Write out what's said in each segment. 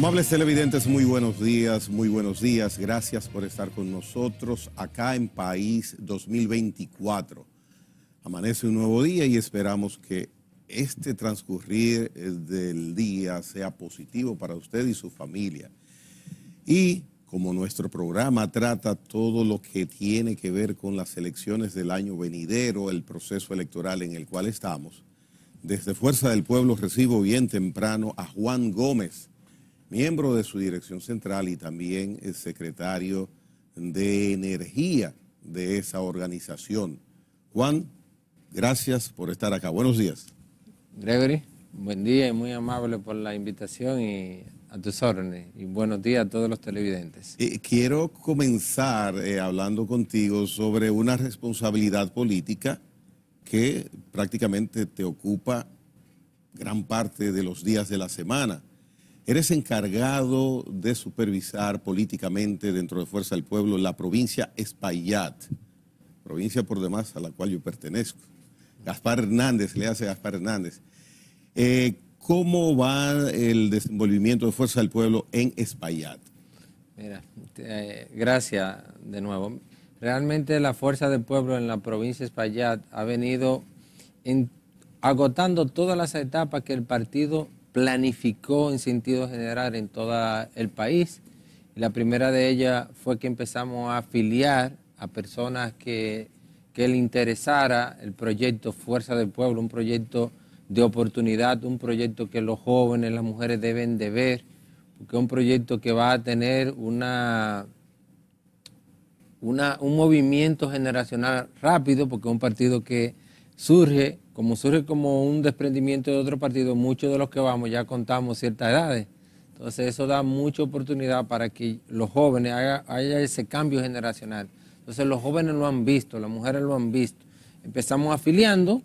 Amables televidentes, muy buenos días, muy buenos días. Gracias por estar con nosotros acá en País 2024. Amanece un nuevo día y esperamos que este transcurrir eh, del día sea positivo para usted y su familia. Y como nuestro programa trata todo lo que tiene que ver con las elecciones del año venidero, el proceso electoral en el cual estamos, desde Fuerza del Pueblo recibo bien temprano a Juan Gómez miembro de su dirección central y también el secretario de Energía de esa organización. Juan, gracias por estar acá. Buenos días. Gregory, buen día y muy amable por la invitación y a tus órdenes. Y buenos días a todos los televidentes. Eh, quiero comenzar eh, hablando contigo sobre una responsabilidad política que prácticamente te ocupa gran parte de los días de la semana. Eres encargado de supervisar políticamente dentro de Fuerza del Pueblo la provincia Espaillat, provincia por demás a la cual yo pertenezco. Gaspar Hernández, le hace Gaspar Hernández. Eh, ¿Cómo va el desenvolvimiento de Fuerza del Pueblo en Espaillat? Mira, eh, gracias de nuevo. Realmente la Fuerza del Pueblo en la provincia de Espaillat ha venido agotando todas las etapas que el partido planificó en sentido general en todo el país. La primera de ellas fue que empezamos a afiliar a personas que, que le interesara el proyecto Fuerza del Pueblo, un proyecto de oportunidad, un proyecto que los jóvenes, las mujeres deben de ver, porque es un proyecto que va a tener una, una, un movimiento generacional rápido, porque es un partido que surge como surge como un desprendimiento de otro partido, muchos de los que vamos ya contamos ciertas edades. Entonces eso da mucha oportunidad para que los jóvenes haya, ese cambio generacional. Entonces los jóvenes lo han visto, las mujeres lo han visto. Empezamos afiliando,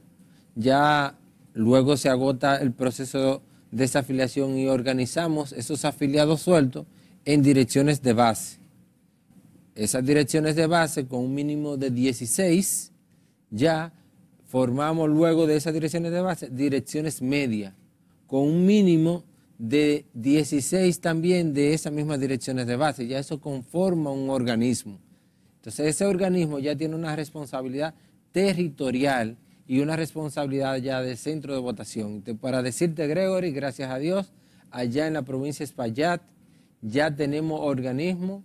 ya luego se agota el proceso de esa afiliación y organizamos esos afiliados sueltos en direcciones de base. Esas direcciones de base con un mínimo de 16 ya formamos luego de esas direcciones de base direcciones medias, con un mínimo de 16 también de esas mismas direcciones de base. Ya eso conforma un organismo. Entonces ese organismo ya tiene una responsabilidad territorial y una responsabilidad ya de centro de votación. Para decirte, Gregory, gracias a Dios, allá en la provincia de Espaillat ya tenemos organismos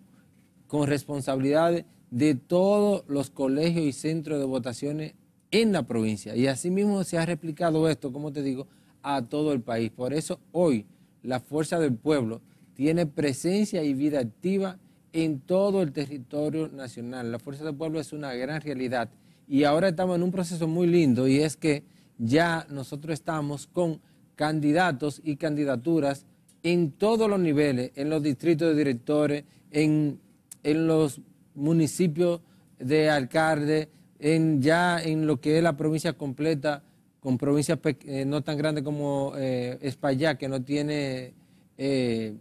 con responsabilidad de todos los colegios y centros de votaciones en la provincia. Y asimismo se ha replicado esto, como te digo, a todo el país. Por eso hoy la fuerza del pueblo tiene presencia y vida activa en todo el territorio nacional. La fuerza del pueblo es una gran realidad. Y ahora estamos en un proceso muy lindo y es que ya nosotros estamos con candidatos y candidaturas en todos los niveles, en los distritos de directores, en, en los municipios de alcaldes, en, ya en lo que es la provincia completa, con provincias eh, no tan grandes como eh, España, que no tiene, eh,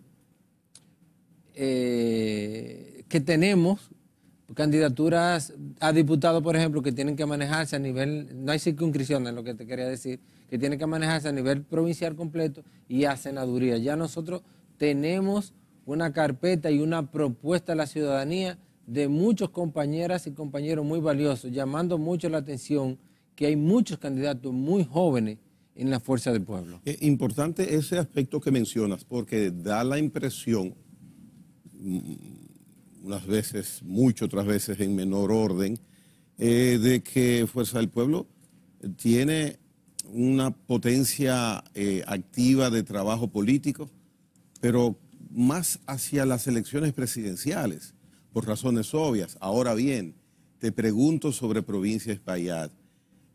eh, que tenemos candidaturas a diputados, por ejemplo, que tienen que manejarse a nivel, no hay circunscripción en lo que te quería decir, que tienen que manejarse a nivel provincial completo y a senaduría. Ya nosotros tenemos una carpeta y una propuesta a la ciudadanía de muchos compañeras y compañeros muy valiosos, llamando mucho la atención que hay muchos candidatos muy jóvenes en la fuerza del pueblo. Es eh, importante ese aspecto que mencionas, porque da la impresión, mm, unas veces mucho, otras veces en menor orden, eh, de que Fuerza del Pueblo tiene una potencia eh, activa de trabajo político, pero más hacia las elecciones presidenciales por razones obvias. Ahora bien, te pregunto sobre provincia Espaillat.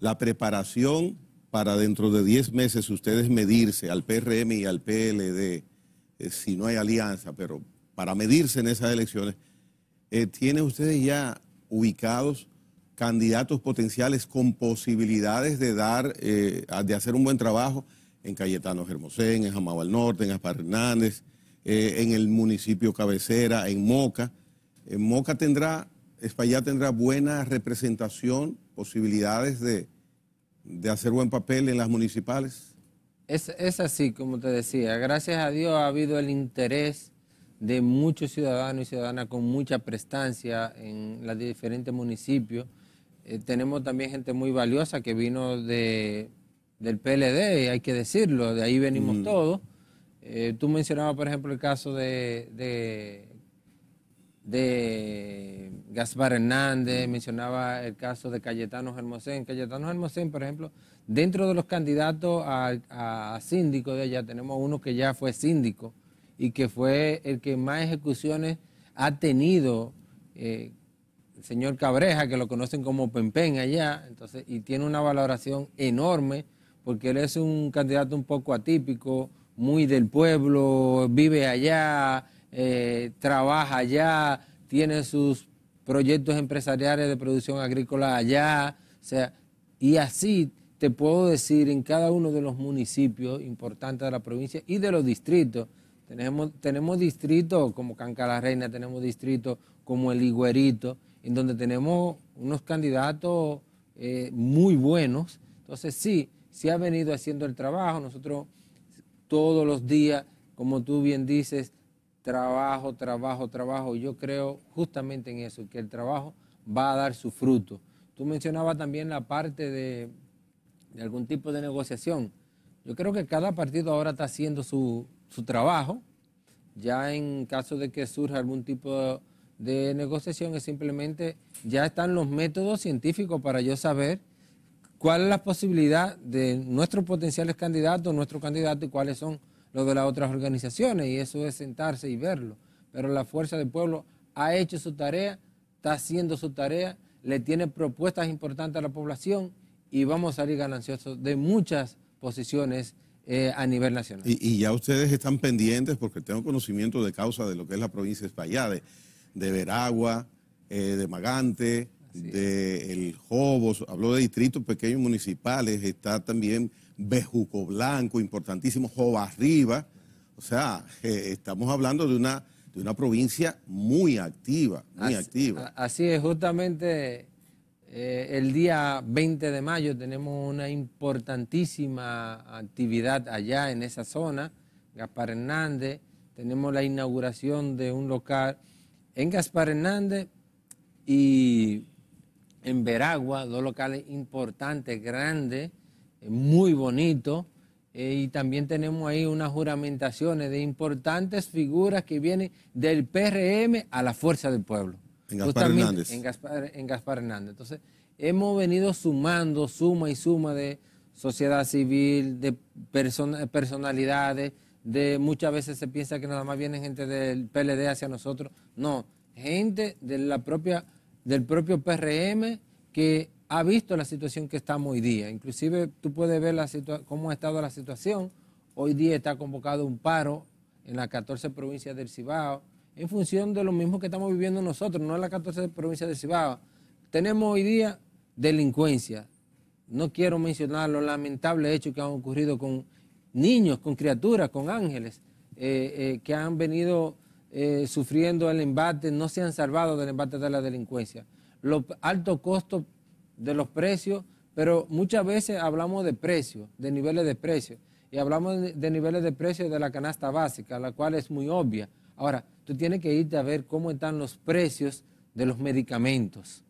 La preparación para dentro de 10 meses ustedes medirse al PRM y al PLD, eh, si no hay alianza, pero para medirse en esas elecciones, eh, ¿tienen ustedes ya ubicados candidatos potenciales con posibilidades de dar, eh, de hacer un buen trabajo en Cayetano Germosén, en Jamabal Norte, en Aspar Hernández, en el municipio Cabecera, en Moca? Eh, Moca tendrá, España tendrá buena representación, posibilidades de, hacer buen papel en las municipales. Es, así, como te decía. Gracias a Dios ha habido el interés de muchos ciudadanos y ciudadanas con mucha prestancia en los diferentes municipios. Eh, tenemos también gente muy valiosa que vino de, del PLD, hay que decirlo, de ahí venimos mm. todos. Eh, tú mencionabas, por ejemplo, el caso de de Gaspar Hernández, mm. mencionaba el caso de Cayetano Hermosén. Cayetano Hermosén, por ejemplo, dentro de los candidatos a, síndico de allá, tenemos uno que ya fue síndico y que fue el que más ejecuciones ha tenido eh, el señor Cabreja, que lo conocen como Pempen allá, entonces, y tiene una valoración enorme, porque él es un candidato un poco atípico, muy del pueblo, vive allá, eh, trabaja allá, tiene sus proyectos empresariales de producción agrícola allá, o sea, y así te puedo decir en cada uno de los municipios importantes de la provincia y de los distritos. Tenemos, tenemos distritos como Canca Reina, tenemos distritos como El Higuerito, en donde tenemos unos candidatos eh, muy buenos. Entonces sí, se ha venido haciendo el trabajo. Nosotros todos los días, como tú bien dices, trabajo, trabajo, trabajo. Yo creo justamente en eso, que el trabajo va a dar su fruto. Tú mencionabas también la parte de, algún tipo de negociación. Yo creo que cada partido ahora está haciendo su, trabajo. Ya en caso de que surja algún tipo de, negociación, es simplemente ya están los métodos científicos para yo saber cuál es la posibilidad de nuestros potenciales candidatos, nuestros candidatos y cuáles son lo de las otras organizaciones y eso es sentarse y verlo. Pero la fuerza del pueblo ha hecho su tarea, está haciendo su tarea, le tiene propuestas importantes a la población y vamos a salir gananciosos de muchas posiciones eh, a nivel nacional. Y, ya ustedes están pendientes, porque tengo conocimiento de causa de lo que es la provincia de España, de, Veragua, eh, de Magante, de El Jobos, habló de distritos pequeños municipales, está también Bejuco Blanco, importantísimo, arriba O sea, estamos hablando de una, de una provincia muy activa, muy activa. así es, justamente eh, el día 20 de mayo tenemos una importantísima actividad allá en esa zona, Gaspar Hernández, tenemos la inauguración de un local en Gaspar Hernández y en Veragua, dos locales importantes, grandes, eh, muy bonito. Eh, y también tenemos ahí unas juramentaciones de importantes figuras que vienen del PRM a la fuerza del pueblo. En Gaspar Hernández. En Gaspar, en Gaspar Hernández. Entonces, hemos venido sumando suma y suma de sociedad civil, de personalidades, de muchas veces se piensa que nada más viene gente del PLD hacia nosotros. No, gente de la propia, del propio PRM que ha visto la situación que estamos hoy día. Inclusive tú puedes ver la cómo ha estado la situación. Hoy día está convocado un paro en las 14 provincias del Cibao, en función de lo mismo que estamos viviendo nosotros, no en las 14 provincias del Cibao. Tenemos hoy día delincuencia. No quiero mencionar los lamentables hechos que han ocurrido con niños, con criaturas, con ángeles, eh, eh, que han venido eh, sufriendo el embate, no se han salvado del embate de la delincuencia. Los altos costos de los precios, pero muchas veces hablamos de precios, de niveles de precios, y hablamos de niveles de precios de la canasta básica, la cual es muy obvia. Ahora, tú tienes que irte a ver cómo están los precios de los medicamentos.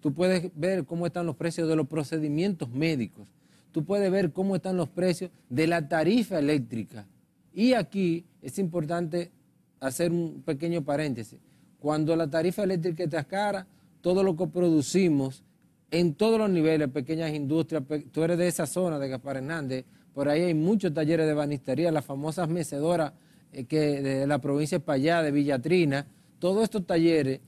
Tú puedes ver cómo están los precios de los procedimientos médicos. Tú puedes ver cómo están los precios de la tarifa eléctrica. Y aquí es importante hacer un pequeño paréntesis. Cuando la tarifa eléctrica está cara, todo lo que producimos en todos los niveles, pequeñas industrias. tú eres de esa zona de Gaspar Hernández, por ahí hay muchos talleres de banistería, las famosas mecedoras eh, que de la provincia de Payá, de Villatrina. Todos estos talleres,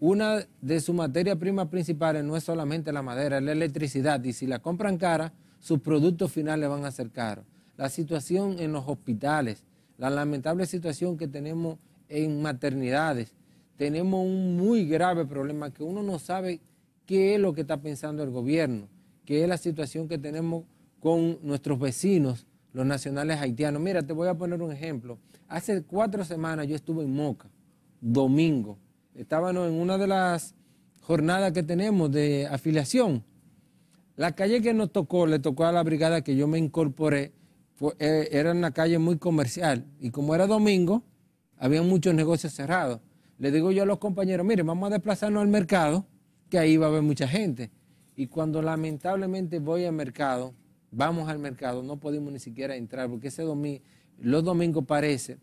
una de sus materias primas principales no es solamente la madera, es la electricidad. Y si la compran cara, sus productos finales van a ser caros. La situación en los hospitales, la lamentable situación que tenemos en maternidades. Tenemos un muy grave problema que uno no sabe qué es lo que está pensando el gobierno, qué es la situación que tenemos con nuestros vecinos, los nacionales haitianos. Mira, te voy a poner un ejemplo. Hace cuatro semanas yo estuve en Moca, domingo. Estábamos en una de las jornadas que tenemos de afiliación. La calle que nos tocó, le tocó a la brigada que yo me incorporé, eh, era una calle muy comercial. Y como era domingo, había muchos negocios cerrados. Le digo yo a los compañeros, mire, vamos a desplazarnos al mercado ahí va a haber mucha gente. Y cuando lamentablemente voy al mercado, vamos al mercado, no podemos ni siquiera entrar, porque ese domingo, los domingos parece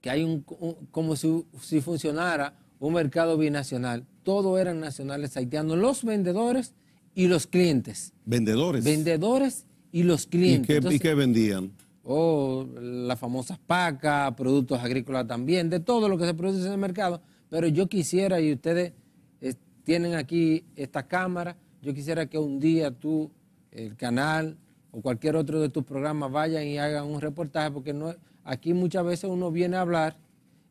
que hay un, como si, si, funcionara un mercado binacional. Todos eran nacionales haitianos, los vendedores y los clientes. ¿Vendedores? Vendedores y los clientes. ¿Y qué, vendían? Oh, las famosas pacas, productos agrícolas también, de todo lo que se produce en el mercado. Pero yo quisiera, y ustedes tienen aquí esta cámara. Yo quisiera que un día tú, el canal o cualquier otro de tus programas vayan y hagan un reportaje, porque no, aquí muchas veces uno viene a hablar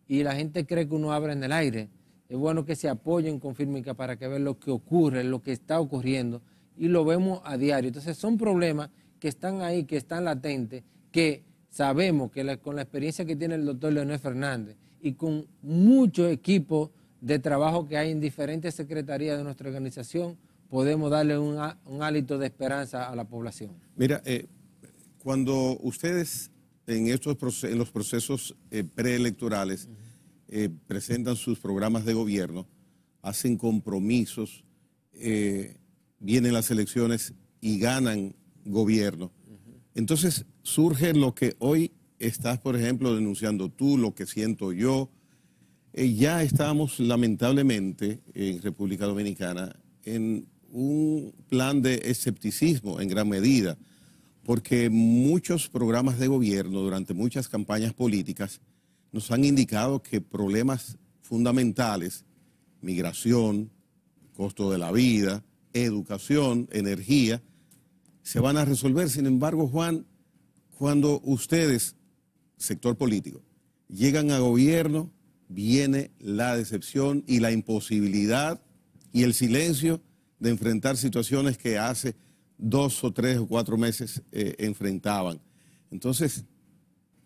y la gente cree que uno habla en el aire. Es bueno que se apoyen con Fírmica para que vean lo que ocurre, lo que está ocurriendo, y lo vemos a diario. Entonces son problemas que están ahí, que están latentes, que sabemos que con la experiencia que tiene el doctor Leonel Fernández y con muchos equipos de trabajo que hay en diferentes secretarías de nuestra organización, podemos darle un, hálito de esperanza a la población. Mira, eh, cuando ustedes en, estos en los procesos eh, preelectorales eh, presentan sus programas de gobierno, hacen compromisos, vienen las elecciones y ganan gobierno. Entonces surge lo que hoy estás, por ejemplo, denunciando tú, lo que siento yo, eh, ya estamos lamentablemente en República Dominicana en un plan de escepticismo en gran medida, porque muchos programas de gobierno durante muchas campañas políticas nos han indicado que problemas fundamentales, migración, costo de la vida, educación, energía, se van a resolver. Sin embargo, Juan, cuando ustedes, sector político, llegan a gobierno, viene la decepción y la imposibilidad y el silencio de enfrentar situaciones que hace dos o tres o cuatro meses eh, enfrentaban. Entonces,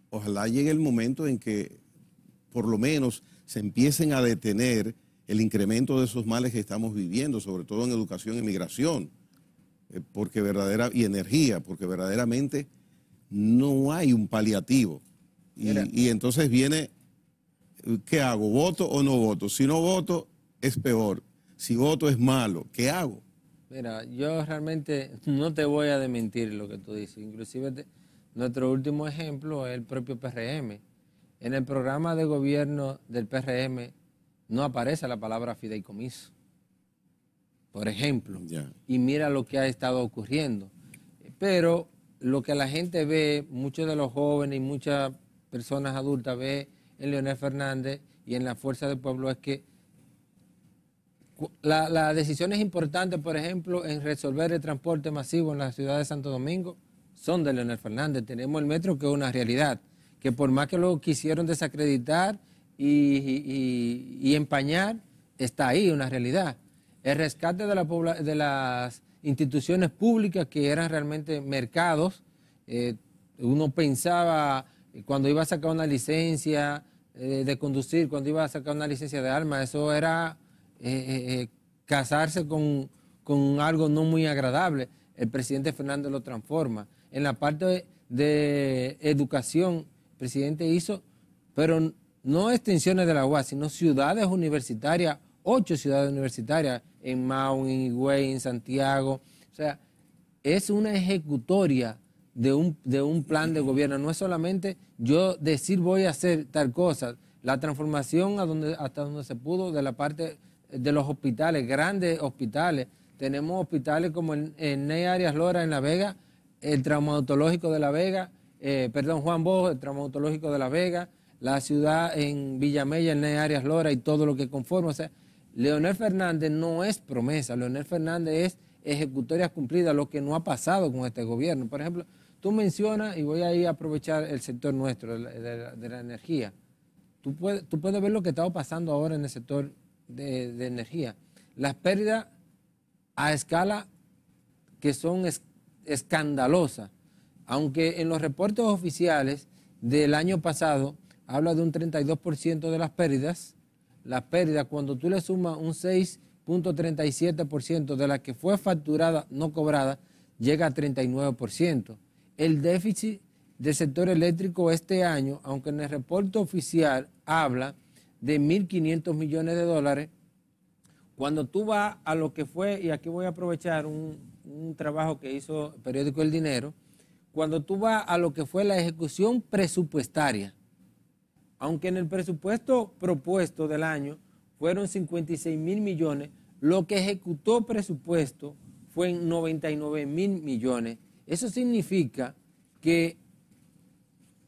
ojalá llegue el momento en que por lo menos se empiecen a detener el incremento de esos males que estamos viviendo, sobre todo en educación y migración, eh, porque verdadera, y energía, porque verdaderamente no hay un paliativo. y entonces viene ¿qué hago? ¿Voto o no voto? Si no voto, es peor. Si voto, es malo. ¿Qué hago? Mira, yo realmente no te voy a dementir lo que tú dices. Inclusive nuestro último ejemplo es el propio PRM. En el programa de gobierno del PRM no aparece la palabra fideicomiso, por ejemplo. Y mira lo que ha estado ocurriendo. Pero lo que la gente ve, muchos de los jóvenes y muchas personas adultas ve en Leonel Fernández y en la Fuerza del Pueblo es que la, decisiones decisión es importante, por ejemplo, en resolver el transporte masivo en la ciudad de Santo Domingo, son de Leonel Fernández. Tenemos el metro que es una realidad, que por más que lo quisieron desacreditar y, empañar, está ahí una realidad. El rescate de, la, de las instituciones públicas que eran realmente mercados, eh, uno pensaba cuando iba a sacar una licencia eh, de conducir, cuando iba a sacar una licencia de arma, eso era eh, eh, casarse con, algo no muy agradable. El presidente Fernando lo transforma. En la parte de, educación, el presidente hizo, pero no extensiones de la UAS, sino ciudades universitarias, ocho ciudades universitarias, en Mau, en Higüey, en Santiago. O sea, es una ejecutoria de un, de un plan de gobierno. No es solamente yo decir voy a hacer tal cosa. La transformación a donde, hasta donde se pudo de la parte de los hospitales, grandes hospitales. Tenemos hospitales como en Ney Arias Lora en La Vega, el traumatológico de La Vega, eh, perdón, Juan Bosch, el traumatológico de La Vega, la ciudad en Villamella, en Ney Arias Lora y todo lo que conforma. O sea, Leonel Fernández no es promesa, Leonel Fernández es ejecutoria cumplida, lo que no ha pasado con este gobierno. Por ejemplo, Tú mencionas, y voy a ir a aprovechar el sector nuestro, de la, energía. Tú puedes, tú puedes ver lo que está pasando ahora en el sector de, energía. Las pérdidas a escala que son escandalosas. Aunque en los reportes oficiales del año pasado habla de un 32% de las pérdidas, las pérdidas cuando tú le sumas un 6.37% de la que fue facturada no cobrada, llega a 39% el déficit del sector eléctrico este año, aunque en el reporte oficial habla de 1.500 millones de dólares, cuando tú vas a lo que fue, y aquí voy a aprovechar un, trabajo que hizo el periódico El Dinero, cuando tú vas a lo que fue la ejecución presupuestaria, aunque en el presupuesto propuesto del año fueron 56 mil millones, lo que ejecutó presupuesto fue en 99 mil millones eso significa que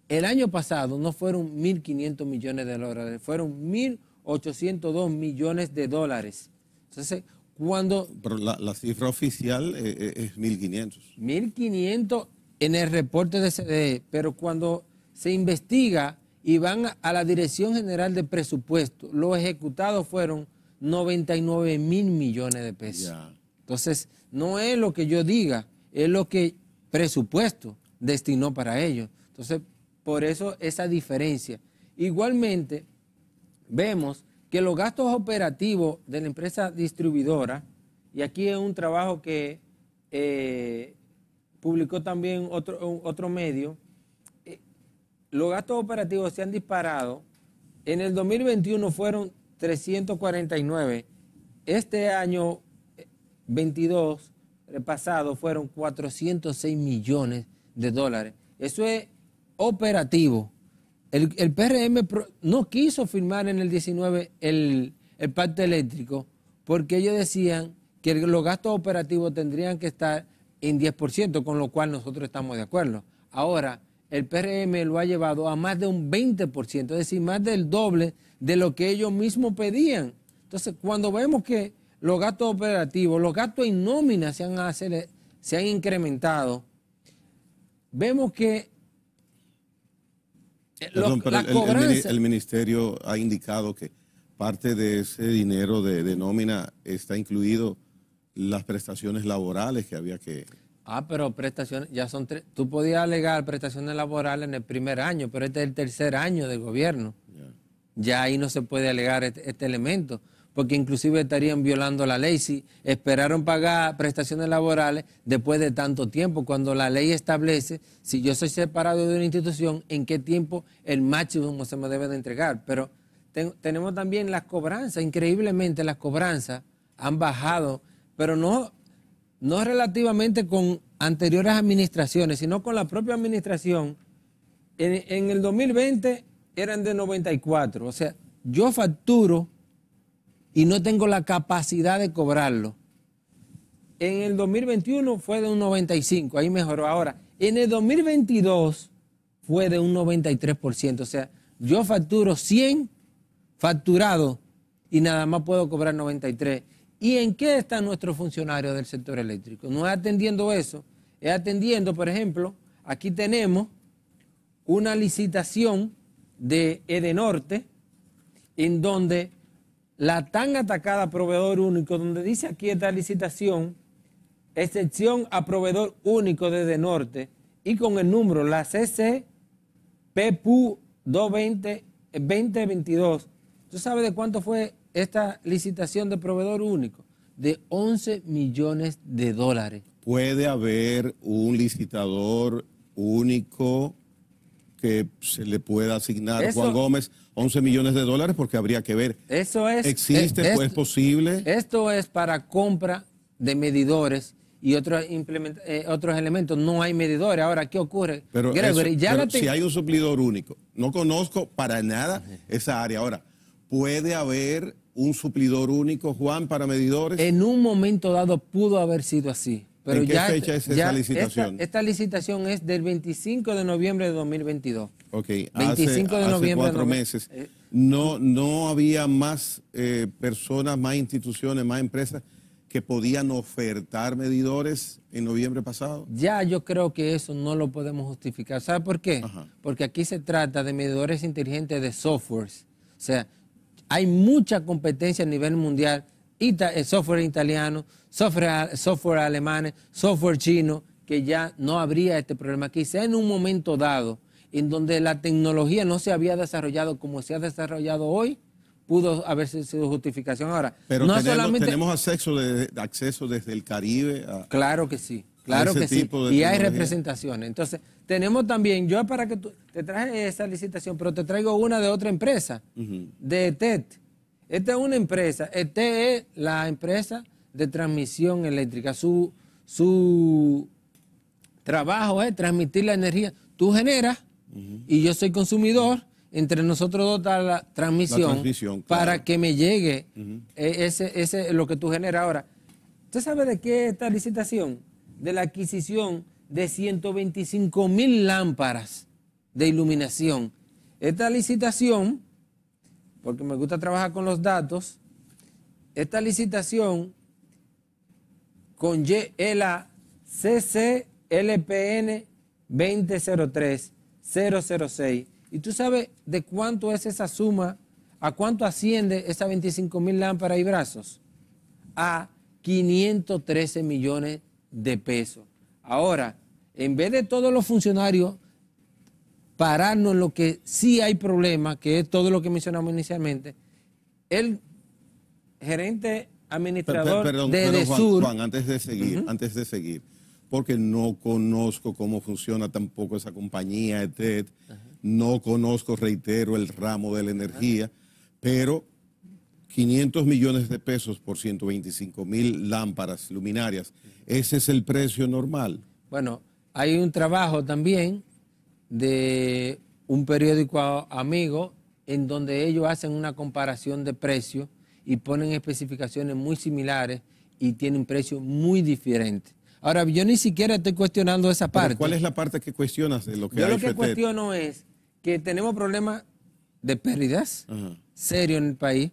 el año pasado no fueron 1.500 millones de dólares, fueron 1.802 millones de dólares. Entonces, cuando... Pero la, cifra oficial eh, eh, es, 1.500. 1.500 en el reporte de CDE, pero cuando se investiga y van a la Dirección General de Presupuesto, los ejecutados fueron 99 mil millones de pesos. Entonces, no es lo que yo diga, es lo que presupuesto destinó para ellos. Entonces, por eso esa diferencia. Igualmente, vemos que los gastos operativos de la empresa distribuidora, y aquí es un trabajo que eh, publicó también otro, otro medio, eh, los gastos operativos se han disparado. En el 2021 fueron 349, este año 22 eh, pasado fueron 406 millones de dólares. Eso es operativo. El, el PRM no quiso firmar en el 19 el, pacto eléctrico porque ellos decían que los gastos operativos tendrían que estar en 10%, con lo cual nosotros estamos de acuerdo. Ahora, el PRM lo ha llevado a más de un 20%, es decir, más del doble de lo que ellos mismos pedían. Entonces, cuando vemos que los gastos operativos, los gastos en nómina se han, incrementado. Vemos que eh, el, ministerio ha indicado que parte de ese dinero de, nómina está incluido las prestaciones laborales que había que... Ah, pero prestaciones, ya son tres. Tú podías alegar prestaciones laborales en el primer año, pero este es el tercer año del gobierno. Ya ahí no se puede alegar este, este elemento porque inclusive estarían violando la ley si esperaron pagar prestaciones laborales después de tanto tiempo, cuando la ley establece, si yo soy separado de una institución, en qué tiempo el máximo se me debe de entregar. Pero tenemos también las cobranzas, increíblemente las cobranzas han bajado, pero no, no relativamente con anteriores administraciones, sino con la propia administración. en, el 2020 eran de 94. O sea, yo facturo y no tengo la capacidad de cobrarlo. En el 2021 fue de un 95, ahí mejoró ahora. En el 2022 fue de un 93%, o sea, yo facturo 100 facturado y nada más puedo cobrar 93. ¿Y en qué están nuestros funcionarios del sector eléctrico? No es atendiendo eso, es atendiendo, por ejemplo, aquí tenemos una licitación de Edenorte en donde la tan atacada proveedor único, donde dice aquí esta licitación, excepción a proveedor único desde norte y con el número la CC PPU 220 2022. ¿Tú sabes de cuánto fue esta licitación de proveedor único? De 11 millones de dólares. Puede haber un licitador único que se le pueda asignar Juan Gómez 11 millones de dólares porque habría que ver. Eso es. Existe, eh, es, pues, es posible. Esto es para compra de medidores y otros, eh, otros elementos. No hay medidores. Ahora, ¿qué ocurre? Pero, Gregory, ya si hay un suplidor único, no conozco para nada esa área. Ahora, ¿puede haber un suplidor único, Juan, para medidores? En un momento dado pudo haber sido así. Pero ¿En qué fecha es esta licitación? esta licitación es del 25 de noviembre de 2022. Ok, 25 de noviembre. cuatro meses. Eh. No, no había más eh, personas, más instituciones, más empresas que podían ofertar medidores en noviembre pasado? Ya, yo creo que eso no lo podemos justificar. ¿Sabe por qué? Porque aquí se trata de medidores inteligentes de softwares. O sea, hay mucha competencia a nivel mundial. Eh, software italiano, software, software alemán, software chino, que ya no habría este problema. Quizá en un momento dado en donde la tecnología no se había desarrollado como se ha desarrollado hoy, pudo haberse su justificación. Ahora, Pero tenemos, solamente... tenemos acceso, de, acceso desde el Caribe a... Claro que sí, claro que sí. Y hay representaciones. Entonces, tenemos también, yo para que tú, te traje esa licitación, pero te traigo una de otra empresa, de ETET e Esta es una empresa, ETET e es la empresa de transmisión eléctrica. Su, su trabajo es transmitir la energía. Tú generas y yo soy consumidor, entre nosotros dos da la transmisión, para que me llegue eh, lo que tú generas ahora. ¿Usted sabe de qué esta licitación? De la adquisición de 125 mil lámparas de iluminación. Esta licitación, porque me gusta trabajar con los datos, esta licitación con la CCLPN 2003 006. ¿Y tú sabes de cuánto es esa suma? ¿A cuánto asciende esa 25 mil lámparas y brazos? A 513 millones de pesos. Ahora, en vez de todos los funcionarios pararnos en lo que sí hay problema, que es todo lo que mencionamos inicialmente, el gerente administrador de, de Juan, antes de seguir, antes de seguir porque no conozco cómo funciona tampoco esa compañía, ETED, no conozco, reitero, el ramo de la energía, pero 500 millones de pesos por 125 mil lámparas luminarias, ese es el precio normal. Bueno, hay un trabajo también de un periódico amigo en donde ellos hacen una comparación de precios y ponen especificaciones muy similares y tienen precios muy diferentes. Ahora, yo ni siquiera estoy cuestionando esa parte. ¿Cuál es la parte que cuestionas de lo que Yo lo que cuestiono es que tenemos problemas de pérdidas serios en el país,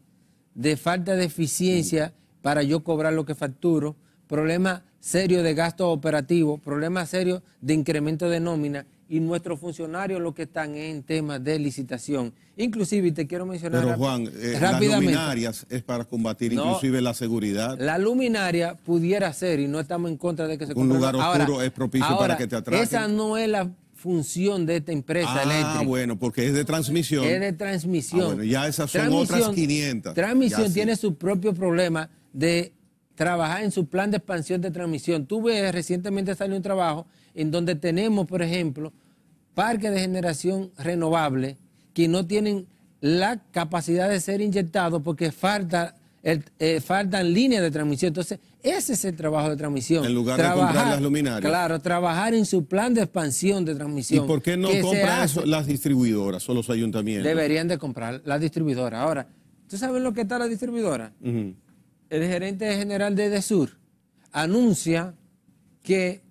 de falta de eficiencia mm. para yo cobrar lo que facturo, problemas serios de gasto operativo, problemas serios de incremento de nómina y nuestros funcionarios los que están en temas de licitación. Inclusive, te quiero mencionar... Pero Juan, eh, las luminarias es para combatir inclusive la seguridad. La luminaria pudiera ser, y no estamos en contra de que se Un lugar oscuro es propicio para que te atraquen. Esa no es la función de esta empresa ah, eléctrica. Ah, bueno, porque es de transmisión. Es de transmisión. Ah, bueno, ya esas son otras 500. Transmisión tiene su propio problema de trabajar en su plan de expansión de transmisión. ...tú ves, eh, recientemente salió un trabajo en donde tenemos, por ejemplo, parques de generación renovable que no tienen la capacidad de ser inyectados porque eh, faltan líneas de transmisión. Entonces, ese es el trabajo de transmisión. En lugar trabajar, de comprar las luminarias. Claro, trabajar en su plan de expansión de transmisión. ¿Y por qué no compran las distribuidoras o los ayuntamientos? Deberían de comprar las distribuidoras. Ahora, ¿tú sabes lo que está la distribuidora? El gerente general de EDESUR anuncia que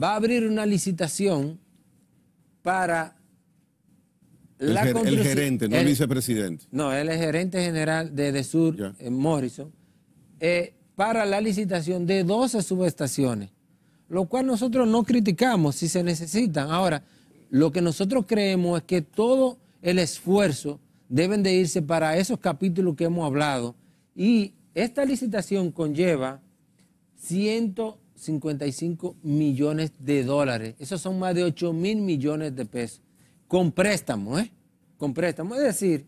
va a abrir una licitación para el la El gerente, no el, vicepresidente. No, el gerente general de Edesur, eh, Morrison, eh, para la licitación de 12 subestaciones, lo cual nosotros no criticamos si se necesitan. Ahora, lo que nosotros creemos es que todo el esfuerzo deben de irse para esos capítulos que hemos hablado y esta licitación conlleva ciento 55 millones de dólares. Esos son más de 8 mil millones de pesos. Con préstamo, ¿eh? Con préstamo. Es decir,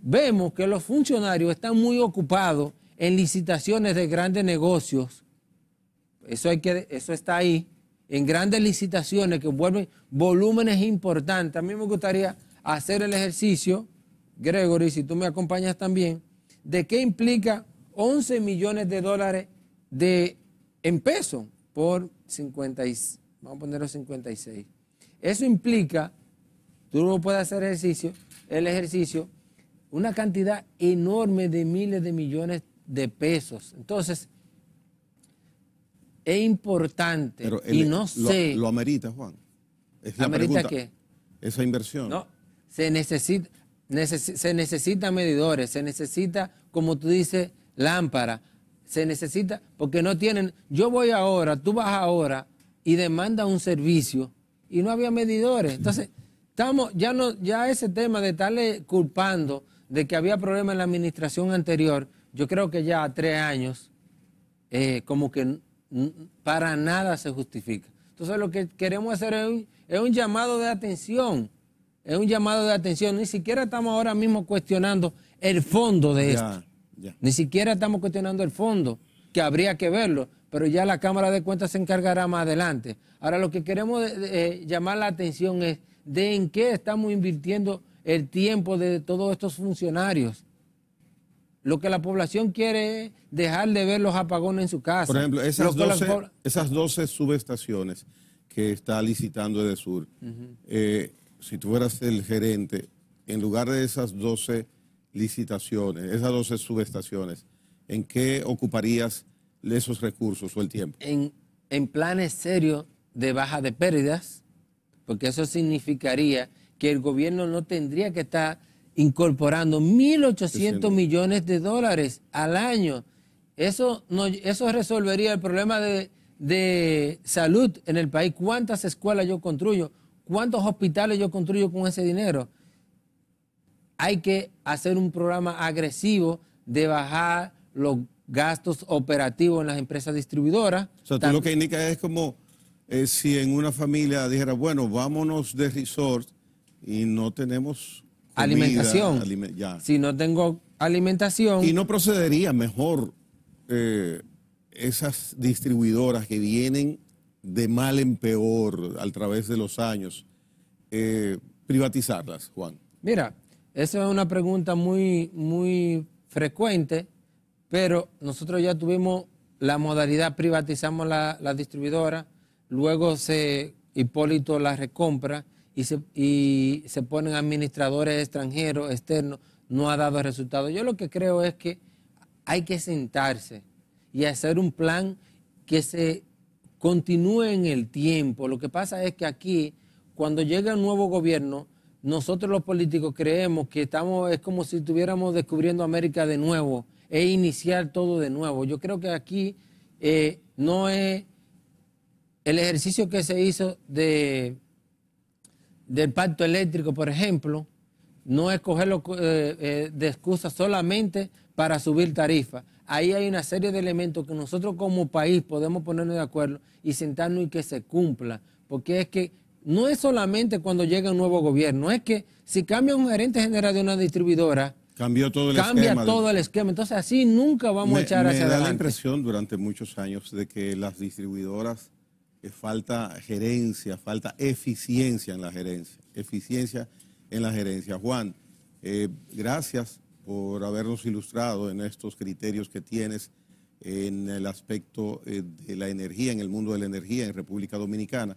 vemos que los funcionarios están muy ocupados en licitaciones de grandes negocios. Eso, hay que, eso está ahí. En grandes licitaciones que vuelven volúmenes importantes. A mí me gustaría hacer el ejercicio, Gregory, si tú me acompañas también, de qué implica 11 millones de dólares de en peso por 56, vamos a ponerlo 56. Eso implica, tú no puedes hacer ejercicio, el ejercicio, una cantidad enorme de miles de millones de pesos. Entonces, es importante y no lo, sé. Lo amerita, Juan. Es ¿Amerita qué? Esa inversión. No, se necesita, se necesita medidores, se necesita, como tú dices, lámpara se necesita, porque no tienen, yo voy ahora, tú vas ahora y demanda un servicio y no había medidores. Entonces, estamos, ya no, ya ese tema de estarle culpando de que había problemas en la administración anterior, yo creo que ya a tres años, eh, como que para nada se justifica. Entonces lo que queremos hacer es un, llamado de atención, es un llamado de atención, ni siquiera estamos ahora mismo cuestionando el fondo de esto. Ni siquiera estamos cuestionando el fondo, que habría que verlo, pero ya la Cámara de Cuentas se encargará más adelante. Ahora, lo que queremos eh, eh, llamar la atención es de en qué estamos invirtiendo el tiempo de todos estos funcionarios. Lo que la población quiere es dejar de ver los apagones en su casa. Por ejemplo, esas, 12, subestaciones que está licitando Edesur, sur eh, si tú fueras el gerente, en lugar de esas 12 licitaciones, esas 12 subestaciones, ¿en qué ocuparías esos recursos o el tiempo? En, en planes serios de baja de pérdidas, porque eso significaría que el gobierno no tendría que estar incorporando 1.800 millones de dólares al año. Eso, no, eso resolvería el problema de, de salud en el país. ¿Cuántas escuelas yo construyo? ¿Cuántos hospitales yo construyo con ese dinero? hay que hacer un programa agresivo de bajar los gastos operativos en las empresas distribuidoras. O sea, tú lo que indica es como eh, si en una familia dijera, bueno, vámonos de resort y no tenemos alimentación. Si no tengo alimentación. Y no procedería mejor eh, esas distribuidoras que vienen de mal en peor a través de los años, eh, privatizarlas, Juan. Mira, esa es una pregunta muy, muy frecuente, pero nosotros ya tuvimos la modalidad, privatizamos la, distribuidora, luego se, Hipólito la recompra y se, y se ponen administradores extranjeros, externos, no ha dado resultado. Yo lo que creo es que hay que sentarse y hacer un plan que se continúe en el tiempo. Lo que pasa es que aquí, cuando llega un nuevo gobierno, nosotros los políticos creemos que estamos, es como si estuviéramos descubriendo América de nuevo e iniciar todo de nuevo. Yo creo que aquí eh, no es el ejercicio que se hizo de, del pacto eléctrico, por ejemplo, no es cogerlo eh, eh, de excusa solamente para subir tarifas. Ahí hay una serie de elementos que nosotros como país podemos ponernos de acuerdo y sentarnos y que se cumpla, porque es que no es solamente cuando llega un nuevo gobierno, es que si cambia un gerente general de una distribuidora, todo cambia todo el esquema. Entonces así nunca vamos a echar hacia adelante. Me da la impresión durante muchos años de que las distribuidoras eh, falta gerencia, falta eficiencia en la gerencia, eficiencia en la gerencia. Juan, eh, gracias por habernos ilustrado en estos criterios que tienes en el aspecto eh, de la energía, en el mundo de la energía en República Dominicana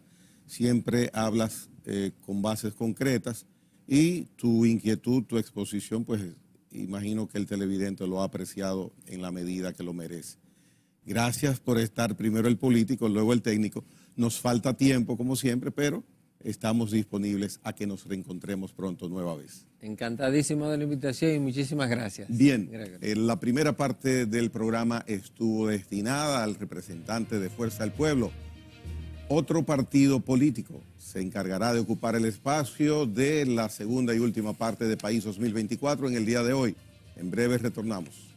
siempre hablas eh, con bases concretas y tu inquietud, tu exposición, pues imagino que el televidente lo ha apreciado en la medida que lo merece. Gracias por estar primero el político, luego el técnico. Nos falta tiempo, como siempre, pero estamos disponibles a que nos reencontremos pronto nueva vez. Encantadísimo de la invitación y muchísimas gracias. Bien, eh, la primera parte del programa estuvo destinada al representante de Fuerza del Pueblo. Otro partido político se encargará de ocupar el espacio de la segunda y última parte de País 2024 en el día de hoy. En breve retornamos.